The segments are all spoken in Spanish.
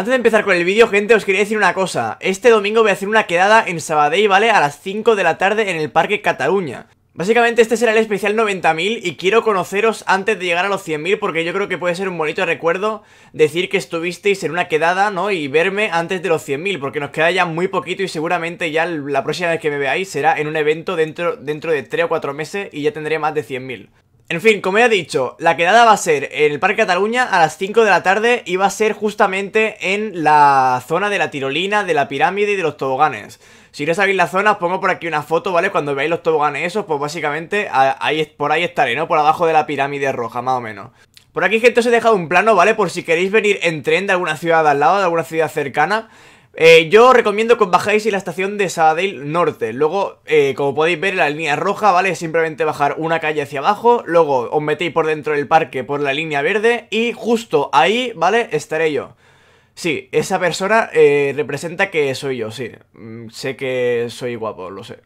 Antes de empezar con el vídeo, gente, os quería decir una cosa. Este domingo voy a hacer una quedada en Sabadell, ¿vale? A las 5 de la tarde en el Parque Cataluña. Básicamente este será el especial 90.000 y quiero conoceros antes de llegar a los 100.000 porque yo creo que puede ser un bonito recuerdo decir que estuvisteis en una quedada, ¿no? Y verme antes de los 100.000 porque nos queda ya muy poquito y seguramente ya la próxima vez que me veáis será en un evento dentro, dentro de 3 o 4 meses y ya tendré más de 100.000. En fin, como ya he dicho, la quedada va a ser en el Parque Cataluña a las 5 de la tarde y va a ser justamente en la zona de la tirolina, de la pirámide y de los toboganes. Si no sabéis la zona, os pongo por aquí una foto, ¿vale? Cuando veáis los toboganes esos, pues básicamente ahí, por ahí estaré, ¿no? Por abajo de la pirámide roja, más o menos. Por aquí, gente, os he dejado un plano, ¿vale? Por si queréis venir en tren de alguna ciudad al lado, de alguna ciudad cercana. Eh, yo recomiendo que os bajéis en la estación de Sabadell Norte. Luego, eh, como podéis ver, la línea roja, ¿vale? Simplemente bajar una calle hacia abajo. Luego os metéis por dentro del parque por la línea verde. Y justo ahí, ¿vale? Estaré yo. Sí, esa persona eh, representa que soy yo, sí. Mm, sé que soy guapo, lo sé.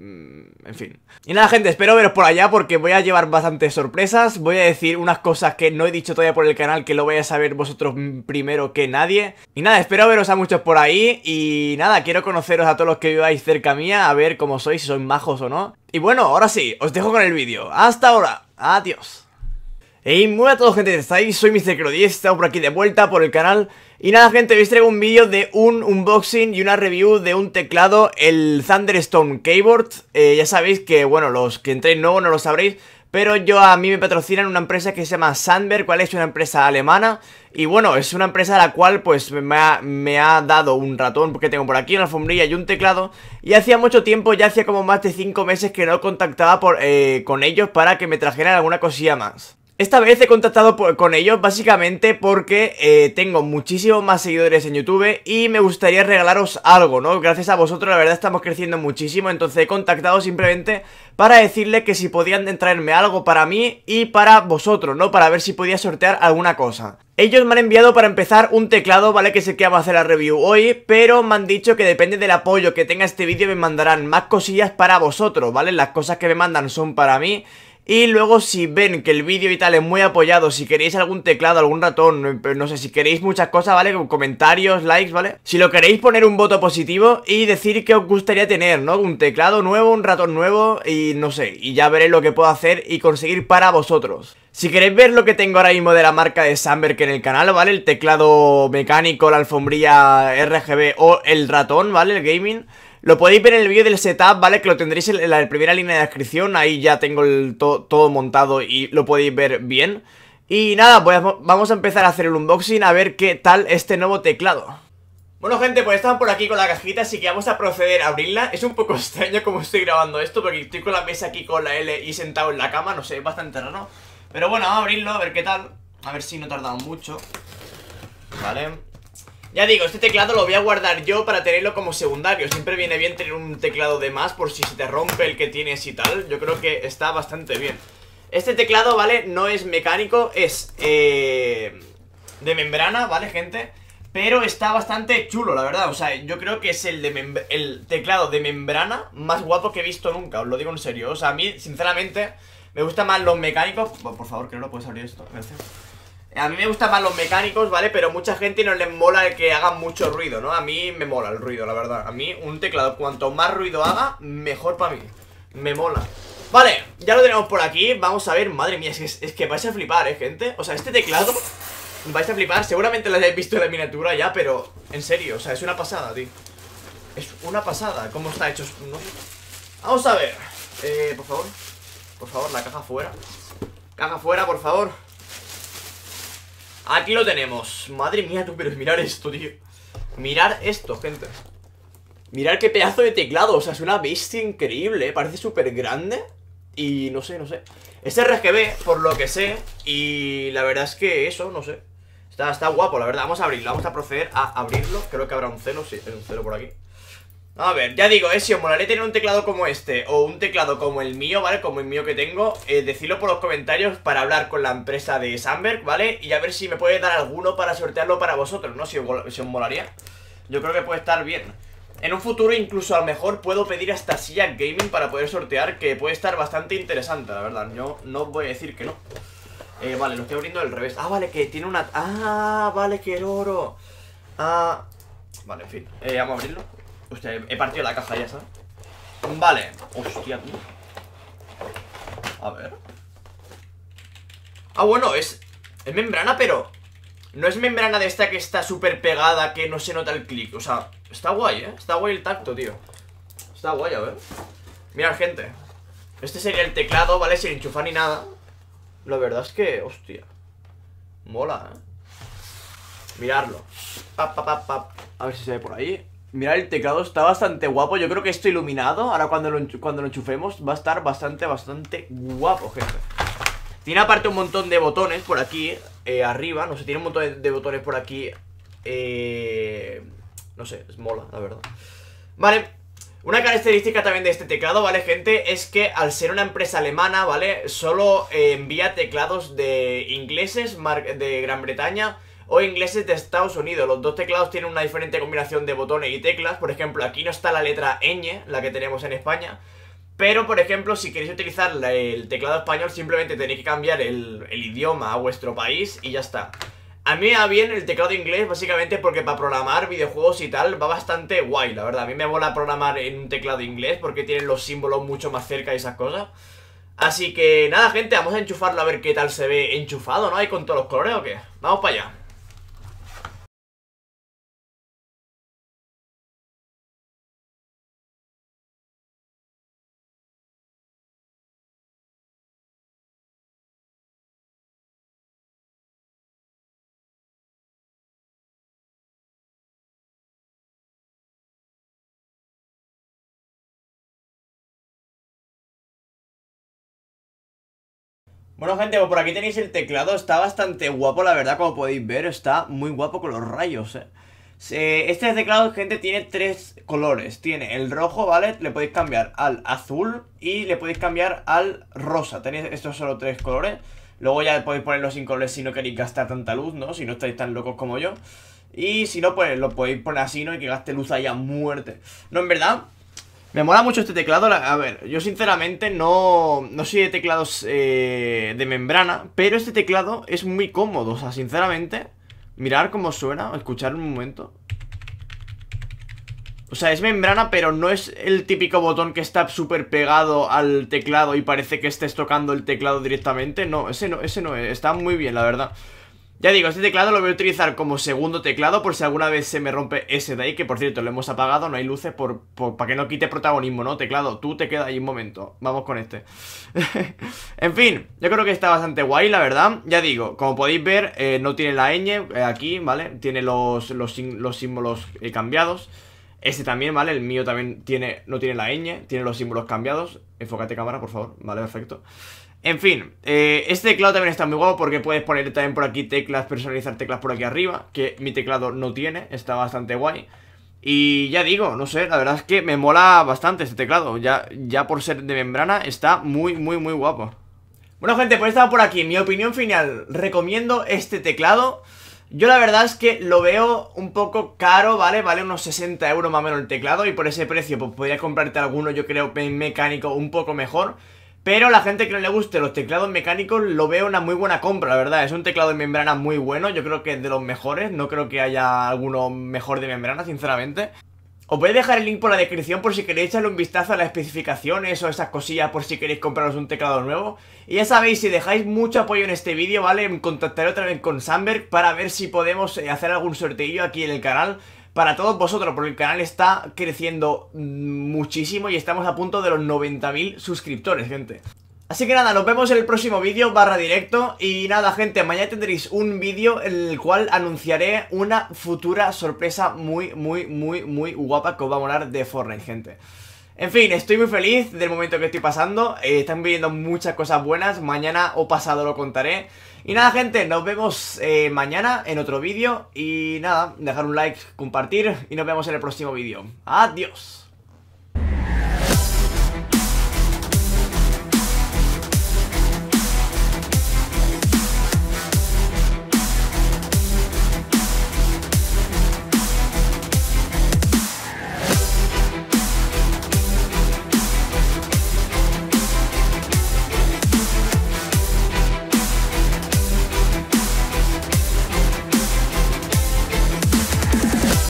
Mm, en fin. Y nada, gente, espero veros por allá porque voy a llevar bastantes sorpresas. Voy a decir unas cosas que no he dicho todavía por el canal, que lo vais a saber vosotros primero que nadie. Y nada, espero veros a muchos por ahí. Y nada, quiero conoceros a todos los que viváis cerca mía, a ver cómo sois, si sois majos o no. Y bueno, ahora sí, os dejo con el vídeo. Hasta ahora. Adiós. Hey, muy a todos gente estáis, soy Mr. Crow 10, estamos por aquí de vuelta por el canal y nada gente, hoy os traigo un vídeo de un unboxing y una review de un teclado, el Thunderstone Keyboard eh, Ya sabéis que, bueno, los que entréis nuevo no lo sabréis pero yo a mí me patrocinan una empresa que se llama Sandberg, cual es una empresa alemana. Y bueno, es una empresa a la cual pues me ha, dado un ratón porque tengo por aquí una alfombrilla y un teclado. Y hacía mucho tiempo, ya hacía como más de 5 meses que no contactaba por, eh, con ellos para que me trajeran alguna cosilla más. Esta vez he contactado con ellos básicamente porque eh, tengo muchísimos más seguidores en YouTube y me gustaría regalaros algo, ¿no? Gracias a vosotros, la verdad, estamos creciendo muchísimo, entonces he contactado simplemente para decirle que si podían traerme algo para mí y para vosotros, ¿no? Para ver si podía sortear alguna cosa. Ellos me han enviado para empezar un teclado, ¿vale? Que sé que vamos a hacer la review hoy, pero me han dicho que depende del apoyo que tenga este vídeo me mandarán más cosillas para vosotros, ¿vale? Las cosas que me mandan son para mí y luego si ven que el vídeo y tal es muy apoyado, si queréis algún teclado, algún ratón, no sé, si queréis muchas cosas, ¿vale? Comentarios, likes, ¿vale? Si lo queréis poner un voto positivo y decir que os gustaría tener, ¿no? Un teclado nuevo, un ratón nuevo y no sé, y ya veré lo que puedo hacer y conseguir para vosotros. Si queréis ver lo que tengo ahora mismo de la marca de Samberg en el canal, ¿vale? El teclado mecánico, la alfombrilla RGB o el ratón, ¿vale? El gaming... Lo podéis ver en el vídeo del setup, ¿vale? Que lo tendréis en la primera línea de descripción. Ahí ya tengo todo montado y lo podéis ver bien. Y nada, pues vamos a empezar a hacer el unboxing a ver qué tal este nuevo teclado. Bueno gente, pues estamos por aquí con la cajita, así que vamos a proceder a abrirla Es un poco extraño como estoy grabando esto porque estoy con la mesa aquí con la L y sentado en la cama, no sé, es bastante raro Pero bueno, vamos a abrirlo, a ver qué tal, a ver si no tardamos mucho Vale ya digo, este teclado lo voy a guardar yo para tenerlo como secundario Siempre viene bien tener un teclado de más por si se te rompe el que tienes y tal Yo creo que está bastante bien Este teclado, ¿vale? No es mecánico, es eh, de membrana, ¿vale, gente? Pero está bastante chulo, la verdad O sea, yo creo que es el, de el teclado de membrana más guapo que he visto nunca Os lo digo en serio O sea, a mí, sinceramente, me gustan más los mecánicos Por favor, que no lo puedes abrir esto, gracias a mí me gustan más los mecánicos, ¿vale? Pero mucha gente no les mola el que haga mucho ruido, ¿no? A mí me mola el ruido, la verdad A mí un teclado, cuanto más ruido haga, mejor para mí Me mola Vale, ya lo tenemos por aquí Vamos a ver, madre mía, es que, vais a flipar, ¿eh, gente? O sea, este teclado vais a flipar Seguramente lo hayáis visto en la miniatura ya, pero en serio, o sea, es una pasada, tío Es una pasada, cómo está hecho Vamos a ver Eh, por favor Por favor, la caja fuera Caja fuera, por favor Aquí lo tenemos Madre mía, tú, pero mirar esto, tío Mirar esto, gente Mirar qué pedazo de teclado O sea, es una bestia increíble, eh. Parece súper grande Y no sé, no sé es RGB, por lo que sé Y la verdad es que eso, no sé Está, está guapo, la verdad Vamos a abrirlo, vamos a proceder a abrirlo Creo que habrá un celo, sí, hay un celo por aquí a ver, ya digo, eh, si os molaría tener un teclado como este o un teclado como el mío, ¿vale? Como el mío que tengo, eh, decidlo por los comentarios para hablar con la empresa de Samberg, ¿vale? Y a ver si me puede dar alguno para sortearlo para vosotros, ¿no? Si os, molaría. Yo creo que puede estar bien. En un futuro incluso a lo mejor puedo pedir hasta silla gaming para poder sortear, que puede estar bastante interesante, la verdad. Yo no voy a decir que no. Eh, vale, lo estoy abriendo al revés. Ah, vale, que tiene una... Ah, vale, que el oro. Ah... Vale, en fin. Eh, vamos a abrirlo. Hostia, he partido la caja ya, ¿sabes? Vale, hostia, tú A ver Ah, bueno, es, es membrana, pero No es membrana de esta que está súper pegada Que no se nota el clic, o sea Está guay, ¿eh? Está guay el tacto, tío Está guay, a ver Mirad, gente Este sería el teclado, ¿vale? Sin enchufar ni nada La verdad es que, hostia Mola, ¿eh? Mirarlo. A ver si se ve por ahí. Mira, el teclado está bastante guapo. Yo creo que esto iluminado, ahora cuando lo, cuando lo enchufemos, va a estar bastante, bastante guapo, gente. Tiene aparte un montón de botones por aquí, eh, arriba. No sé, tiene un montón de, botones por aquí. Eh, no sé, es mola, la verdad. Vale, una característica también de este teclado, ¿vale, gente? Es que al ser una empresa alemana, ¿vale? Solo eh, envía teclados de ingleses, de Gran Bretaña o ingleses de Estados Unidos. Los dos teclados tienen una diferente combinación de botones y teclas. Por ejemplo, aquí no está la letra ñ, la que tenemos en España. Pero, por ejemplo, si queréis utilizar el teclado español, simplemente tenéis que cambiar el, idioma a vuestro país y ya está. A mí me va bien el teclado inglés básicamente porque para programar videojuegos y tal va bastante guay, la verdad. A mí me mola programar en un teclado inglés porque tienen los símbolos mucho más cerca y esas cosas. Así que nada, gente, vamos a enchufarlo a ver qué tal se ve enchufado, ¿no? ¿Hay con todos los colores o qué? Vamos para allá. Bueno gente, pues por aquí tenéis el teclado, está bastante guapo la verdad, como podéis ver, está muy guapo con los rayos, eh. Este teclado, gente, tiene tres colores. Tiene el rojo, ¿vale? Le podéis cambiar al azul y le podéis cambiar al rosa. Tenéis estos solo tres colores. Luego ya podéis ponerlo sin colores si no queréis gastar tanta luz, ¿no? Si no estáis tan locos como yo. Y si no, pues lo podéis poner así, ¿no? Y que gaste luz allá muerte. No, en verdad, me mola mucho este teclado, a ver, yo sinceramente no, no soy de teclados eh, de membrana, pero este teclado es muy cómodo, o sea, sinceramente, mirar cómo suena, escuchar un momento. O sea, es membrana, pero no es el típico botón que está súper pegado al teclado y parece que estés tocando el teclado directamente, no, ese no, ese no está muy bien, la verdad. Ya digo, este teclado lo voy a utilizar como segundo teclado por si alguna vez se me rompe ese de ahí, que por cierto lo hemos apagado, no hay luces por, para que no quite protagonismo, ¿no? Teclado, tú te quedas ahí un momento, vamos con este. en fin, yo creo que está bastante guay, la verdad. Ya digo, como podéis ver, eh, no tiene la ñ eh, aquí, ¿vale? Tiene los, símbolos eh, cambiados. Este también, ¿vale? El mío también tiene, no tiene la ñ, tiene los símbolos cambiados. Enfócate cámara, por favor. Vale, perfecto. En fin, eh, este teclado también está muy guapo porque puedes poner también por aquí teclas, personalizar teclas por aquí arriba, que mi teclado no tiene, está bastante guay. Y ya digo, no sé, la verdad es que me mola bastante este teclado, ya, ya por ser de membrana está muy, muy, muy guapo. Bueno gente, pues estaba por aquí, mi opinión final, recomiendo este teclado... Yo la verdad es que lo veo un poco caro, ¿vale? Vale unos 60 euros más o menos el teclado y por ese precio pues podría comprarte alguno, yo creo, mecánico un poco mejor. Pero la gente que no le guste los teclados mecánicos lo veo una muy buena compra, la verdad. Es un teclado de membrana muy bueno, yo creo que es de los mejores, no creo que haya alguno mejor de membrana, sinceramente. Os voy a dejar el link por la descripción por si queréis echarle un vistazo a las especificaciones o esas cosillas por si queréis compraros un teclado nuevo. Y ya sabéis, si dejáis mucho apoyo en este vídeo, ¿vale? Contactaré otra vez con Sandberg para ver si podemos eh, hacer algún sorteo aquí en el canal para todos vosotros, porque el canal está creciendo mm, muchísimo y estamos a punto de los 90.000 suscriptores, gente. Así que nada, nos vemos en el próximo vídeo barra directo y nada gente, mañana tendréis un vídeo en el cual anunciaré una futura sorpresa muy, muy, muy, muy guapa que os va a molar de Fortnite, gente. En fin, estoy muy feliz del momento que estoy pasando, eh, están viendo muchas cosas buenas, mañana o pasado lo contaré. Y nada gente, nos vemos eh, mañana en otro vídeo y nada, dejar un like, compartir y nos vemos en el próximo vídeo. Adiós.